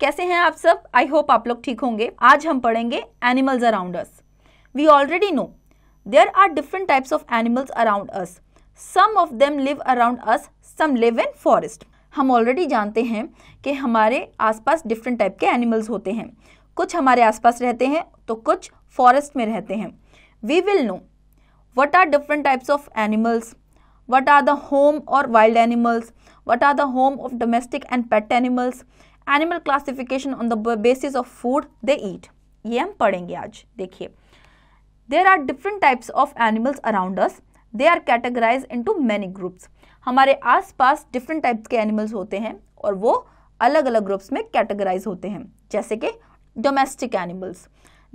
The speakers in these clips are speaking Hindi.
कैसे हैं आप सब आई होप आप लोग ठीक होंगे आज हम पढ़ेंगे animals around us we already know there are different types of animals around us some of them live around us some live in forest हम ऑलरेडी जानते हैं कि हमारे आसपास डिफरेंट टाइप के एनिमल्स होते हैं कुछ हमारे आसपास रहते हैं तो कुछ फॉरेस्ट में रहते हैं we will know what are different types of animals what are the home और wild animals what are the home of domestic and pet animals animal classification on the basis of food they eat ये हम पढ़ेंगे आज देखिए there are different types of animals around us they are categorize to many groups हमारे आसपास डिफरेंट टाइप्स के एनिमल्स होते हैं और वो अलग अलग ग्रुप्स में कैटेगराइज होते हैं जैसे कि domestic animals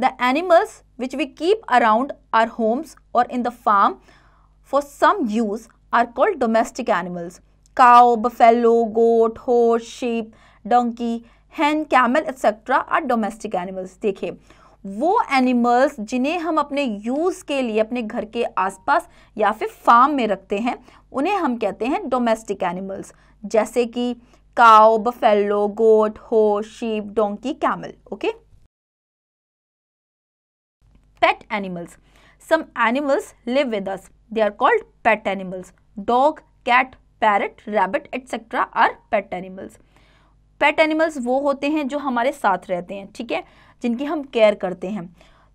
the animals which we keep around our homes और in the farm for some use are called domestic animals cow buffalo goat horse sheep donkey hen camel etcetera are domestic animals देखिए वो एनिमल्स जिन्हें हम अपने यूज़ के लिए अपने घर के आसपास या फिर फार्म में रखते हैं उन्हें हम कहते हैं डोमेस्टिक एनिमल्स जैसे कि काओ बफेलो गोट हो sheep donkey camel okay pet animals some animals live with us they are called pet animals dog cat parrot rabbit etcetera are pet animals pet animals वो होते हैं जो हमारे साथ रहते हैं ठीक है जिनकी हम केयर करते हैं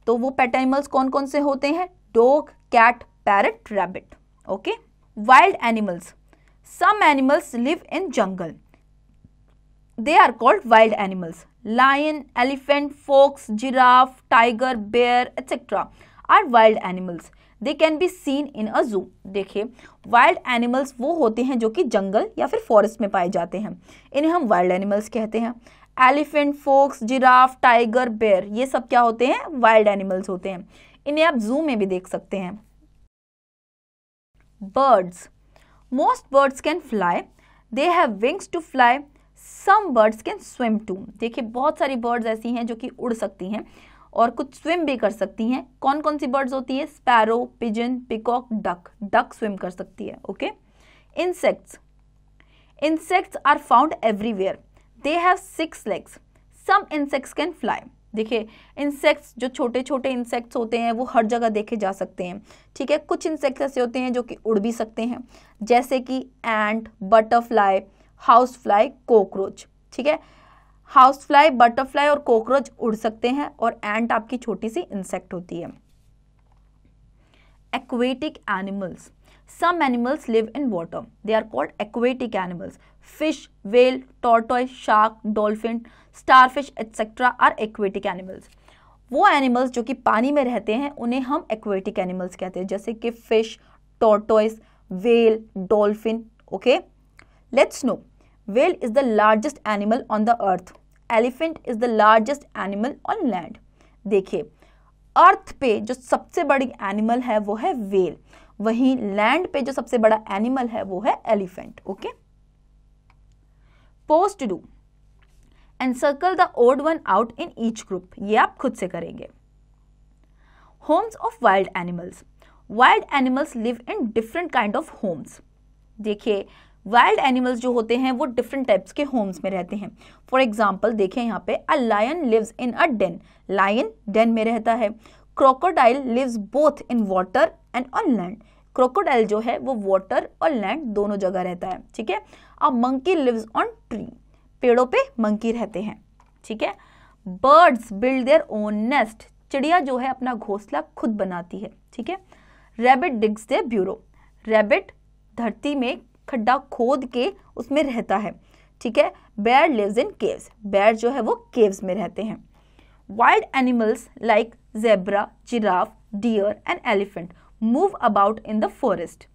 तो वो पेट एनिमल्स कौन कौन से होते हैं dog cat parrot rabbit okay wild animals some animals live in jungle they are called wild animals lion elephant fox giraffe tiger bear etcetera are wild animals they can be seen in a zoo देखिए वाइल्ड एनिमल्स वो होते हैं जो कि जंगल या फिर फॉरेस्ट में पाए जाते हैं इन्हें हम वाइल्ड एनिमल्स कहते हैं एलिफेंट फोक्स जिराफ टाइगर बेर ये सब क्या होते हैं वाइल्ड एनिमल्स होते हैं इन्हें आप जू में भी देख सकते हैं birds most birds can fly they have wings to fly some birds can swim too देखिए बहुत सारी बर्ड्स ऐसी हैं जो कि उड़ सकती हैं और कुछ स्विम भी कर सकती हैं कौन कौन सी बर्ड्स होती है sparrow pigeon peacock duck duck swim कर सकती है okay insects insects are found everywhere they have six legs some insects can fly देखिए इंसेक्ट्स जो छोटे छोटे इंसेक्ट्स होते हैं वो हर जगह देखे जा सकते हैं ठीक है कुछ इंसेक्ट्स ऐसे होते हैं जो कि उड़ भी सकते हैं जैसे कि ant butterfly house fly cockroach ठीक है हाउस फ्लाई बटरफ्लाई और कॉकरोच उड़ सकते हैं और एंट आपकी छोटी सी इंसेक्ट होती है aquatic animals some animals live in water they are called aquatic animals fish whale tortoise shark dolphin star fish etcetera are aquatic animals वो एनिमल्स जो कि पानी में रहते हैं उन्हें हम एक्वेटिक एनिमल्स कहते हैं जैसे कि fish tortoise whale dolphin okay let's know whale is the largest animal on the earth elephant is the largest animal on land देखिए अर्थ पे जो सबसे बड़ी एनिमल है वो है वेल वहीं लैंड पे जो सबसे बड़ा एनिमल है वो है elephant okay post do and circle the old one out in each group ये आप खुद से करेंगे homes of wild animals wild animals live in different kind of homes देखिए वाइल्ड एनिमल्स जो होते हैं वो डिफरेंट टाइप्स के होम्स में रहते हैं फॉर एग्जाम्पल देखें यहाँ पे a lion lives in a den lion den में रहता है crocodile lives both in water and on land crocodile जो है वो वाटर और लैंड दोनों जगह रहता है ठीक है a monkey lives on tree पेड़ों पे मंकी रहते हैं ठीक है birds build their own nest चिड़िया जो है अपना घोंसला खुद बनाती है ठीक है rabbit digs their burrow rabbit धरती में खड्डा खोद के उसमें रहता है ठीक है बैर लिव्स इन केव्स बैर जो है वो केव्स में रहते हैं wild animals like zebra giraffe deer and elephant move about in the forest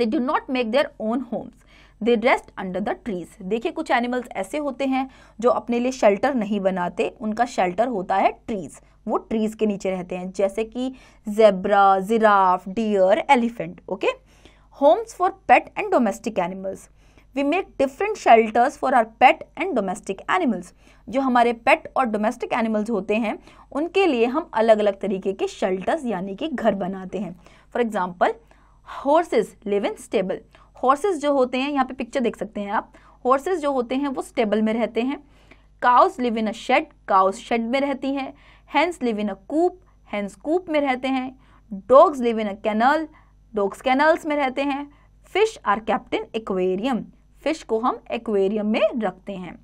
they do not make their own homes they rest under the trees देखिए कुछ एनिमल्स ऐसे होते हैं जो अपने लिए शेल्टर नहीं बनाते उनका शेल्टर होता है ट्रीज वो ट्रीज के नीचे रहते हैं जैसे कि zebra giraffe deer elephant okay okay? homes for pet and domestic animals. We make different shelters for our pet and domestic animals जो हमारे पेट और डोमेस्टिक एनिमल्स होते हैं उनके लिए हम अलग अलग तरीके के शेल्टर्स यानी कि घर बनाते हैं for example horses live in stable horses जो होते हैं यहाँ पे पिक्चर देख सकते हैं आप हॉर्सेज जो होते हैं वो स्टेबल में रहते हैं cows live in a shed cows shed में रहती हैं hens live in a coop hens coop में रहते हैं dogs live in a kennel dogs kennels में रहते हैं fish are kept in aquarium fish को हम एक्वेरियम में रखते हैं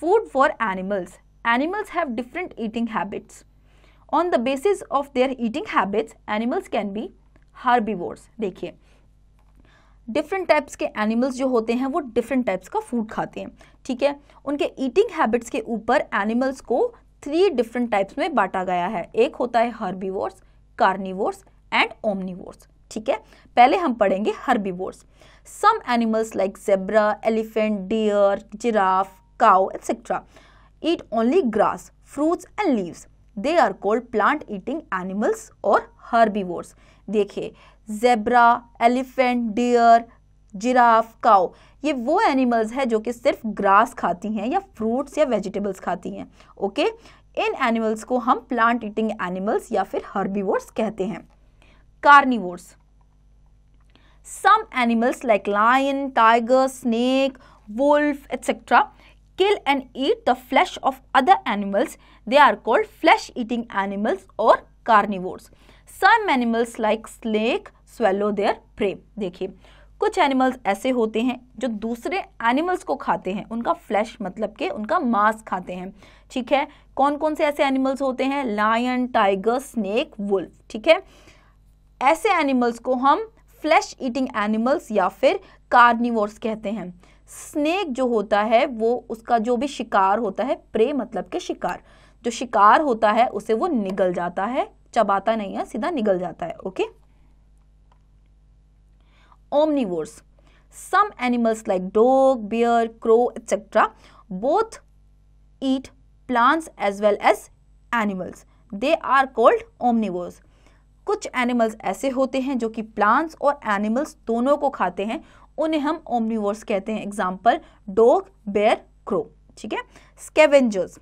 food for animals animals have different eating habits on the basis of their eating habits animals can be herbivores देखिए डिफरेंट टाइप्स के एनिमल्स जो होते हैं वो डिफरेंट टाइप्स का फूड खाते हैं ठीक है उनके ईटिंग हैबिट्स के ऊपर एनिमल्स को थ्री डिफरेंट टाइप्स में बांटा गया है एक होता है हर्बीवोर्स कार्निवोर्स एंड ओमनीवोर्स ठीक है पहले हम पढ़ेंगे herbivores some animals like zebra elephant deer giraffe cow etcetera eat only grass fruits and leaves they are called plant eating animals और हर्बीवोर्स देखिए zebra elephant deer giraffe cow ये वो एनिमल्स हैं जो कि सिर्फ ग्रास खाती हैं या फ्रूट्स या वेजिटेबल्स खाती हैं ओके इन एनिमल्स को हम प्लांट ईटिंग एनिमल्स या फिर हर्बीवोर्स कहते हैं carnivores. Some animals like lion, tiger, snake, wolf, etc. kill and eat the flesh of other animals. They are called flesh-eating animals or carnivores. Some animals like snake swallow their prey. देखिए कुछ एनिमल्स ऐसे होते हैं जो दूसरे एनिमल्स को खाते हैं उनका फ्लैश मतलब के उनका मांस खाते हैं ठीक है कौन कौन से ऐसे एनिमल्स होते हैं लायन टाइगर स्नेक वुल्फ ठीक है ऐसे एनिमल्स को हम फ्लैश ईटिंग एनिमल्स या फिर कार्निवर्स कहते हैं स्नेक जो होता है वो उसका जो भी शिकार होता है प्रे मतलब के शिकार जो शिकार होता है उसे वो निगल जाता है चबाता नहीं है सीधा निगल जाता है okay omnivores some animals like dog bear crow etcetera both eat plants as well as animals they are called omnivores कुछ एनिमल्स ऐसे होते हैं जो कि प्लांट्स और एनिमल्स दोनों को खाते हैं उन्हें हम ओमनिवर्स कहते हैं एग्जाम्पल डोग बेयर क्रो ठीक है scavengers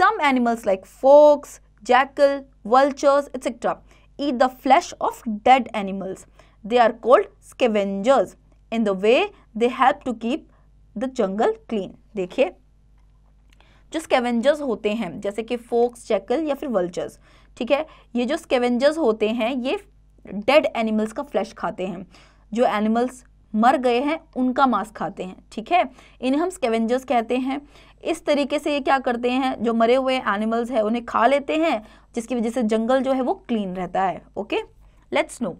some animals like fox jackal vultures etcetera eat the flesh of dead animals they are called scavengers in the way they help to keep the jungle clean देखिए जो स्केवेंजर्स होते हैं जैसे कि फोक्स चैकल या फिर वल्चर्स ठीक है ये जो स्केवेंजर्स होते हैं ये डेड एनिमल्स का फ्लैश खाते हैं जो एनिमल्स मर गए हैं उनका मांस खाते हैं ठीक है इन्हें हम स्केवेंजर्स कहते हैं इस तरीके से ये क्या करते हैं जो मरे हुए एनिमल्स हैं उन्हें खा लेते हैं जिसकी वजह से जंगल जो है वो क्लीन रहता है okay let's know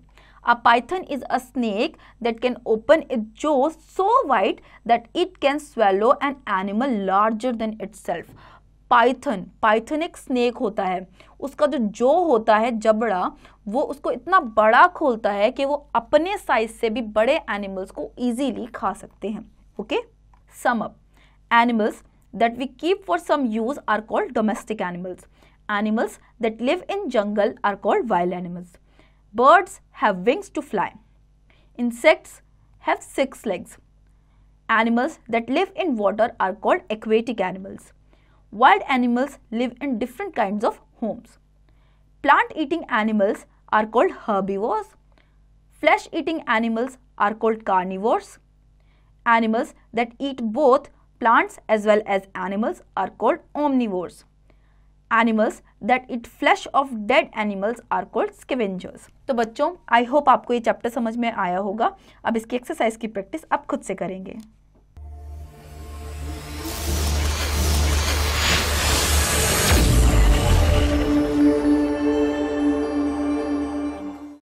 A python is a snake that can open its jaws so wide that it can swallow an animal larger than itself. python python एक स्नेक होता है उसका जो जो होता है जबड़ा वो उसको इतना बड़ा खोलता है कि वो अपने साइज से भी बड़े एनिमल्स को इजीली खा सकते हैं okay some of animals that we keep for some use are called domestic animals. Animals that live in jungle are called wild animals. Birds have wings to fly. Insects have six legs. Animals that live in water are called aquatic animals. Wild animals live in different kinds of homes. Plant eating animals are called herbivores. Flesh eating animals are called carnivores. Animals that eat both plants as well as animals are called omnivores. Animals that eat flesh of dead animals are called scavengers तो बच्चों आई होप आपको ये चैप्टर समझ में आया होगा अब इसकी एक्सरसाइज की प्रैक्टिस आप खुद से करेंगे